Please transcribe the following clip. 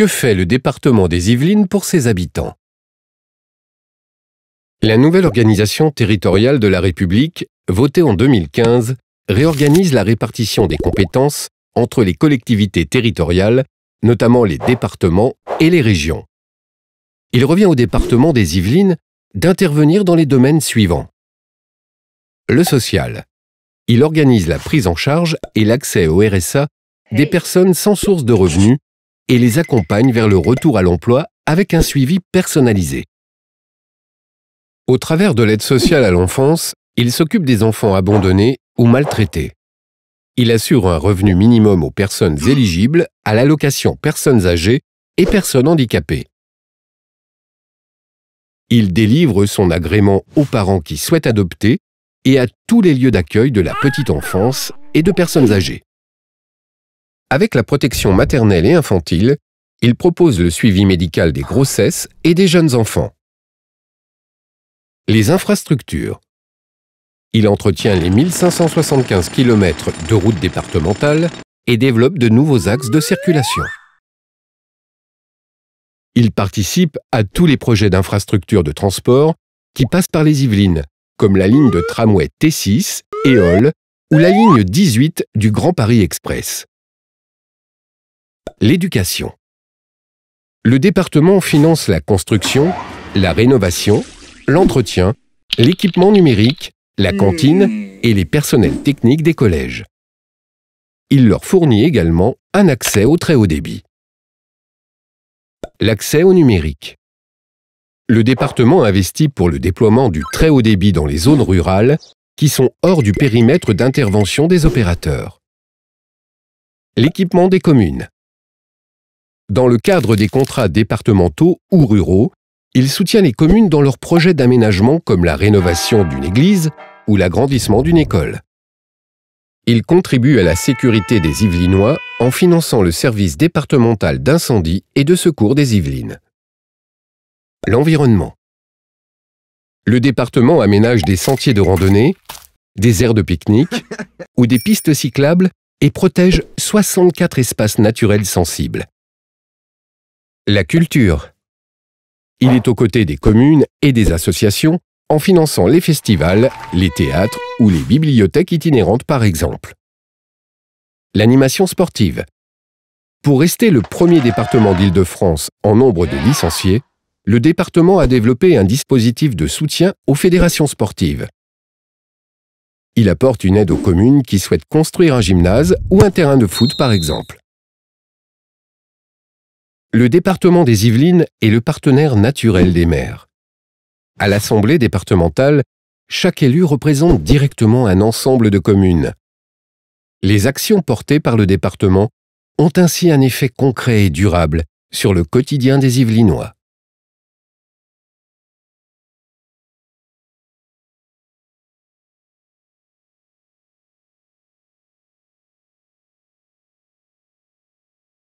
Que fait le département des Yvelines pour ses habitants La nouvelle organisation territoriale de la République, votée en 2015, réorganise la répartition des compétences entre les collectivités territoriales, notamment les départements et les régions. Il revient au département des Yvelines d'intervenir dans les domaines suivants. Le social. Il organise la prise en charge et l'accès au RSA des personnes sans source de revenus et les accompagne vers le retour à l'emploi avec un suivi personnalisé. Au travers de l'aide sociale à l'enfance, il s'occupe des enfants abandonnés ou maltraités. Il assure un revenu minimum aux personnes éligibles à l'allocation personnes âgées et personnes handicapées. Il délivre son agrément aux parents qui souhaitent adopter et à tous les lieux d'accueil de la petite enfance et de personnes âgées. Avec la protection maternelle et infantile, il propose le suivi médical des grossesses et des jeunes enfants. Les infrastructures. Il entretient les 1575 km de routes départementales et développe de nouveaux axes de circulation. Il participe à tous les projets d'infrastructures de transport qui passent par les Yvelines, comme la ligne de tramway T6, Éole ou la ligne 18 du Grand Paris Express. L'éducation. Le département finance la construction, la rénovation, l'entretien, l'équipement numérique, la cantine hmm. et les personnels techniques des collèges. Il leur fournit également un accès au très haut débit. L'accès au numérique. Le département investit pour le déploiement du très haut débit dans les zones rurales qui sont hors du périmètre d'intervention des opérateurs. L'équipement des communes. Dans le cadre des contrats départementaux ou ruraux, il soutient les communes dans leurs projets d'aménagement comme la rénovation d'une église ou l'agrandissement d'une école. Il contribue à la sécurité des Yvelinois en finançant le service départemental d'incendie et de secours des Yvelines. L'environnement. Le département aménage des sentiers de randonnée, des aires de pique-nique ou des pistes cyclables et protège 64 espaces naturels sensibles, la culture. Il est aux côtés des communes et des associations en finançant les festivals, les théâtres ou les bibliothèques itinérantes par exemple. L'animation sportive. Pour rester le premier département d'Île-de-France en nombre de licenciés, le département a développé un dispositif de soutien aux fédérations sportives. Il apporte une aide aux communes qui souhaitent construire un gymnase ou un terrain de foot par exemple le département des Yvelines est le partenaire naturel des maires. À l'Assemblée départementale, chaque élu représente directement un ensemble de communes. Les actions portées par le département ont ainsi un effet concret et durable sur le quotidien des Yvelinois.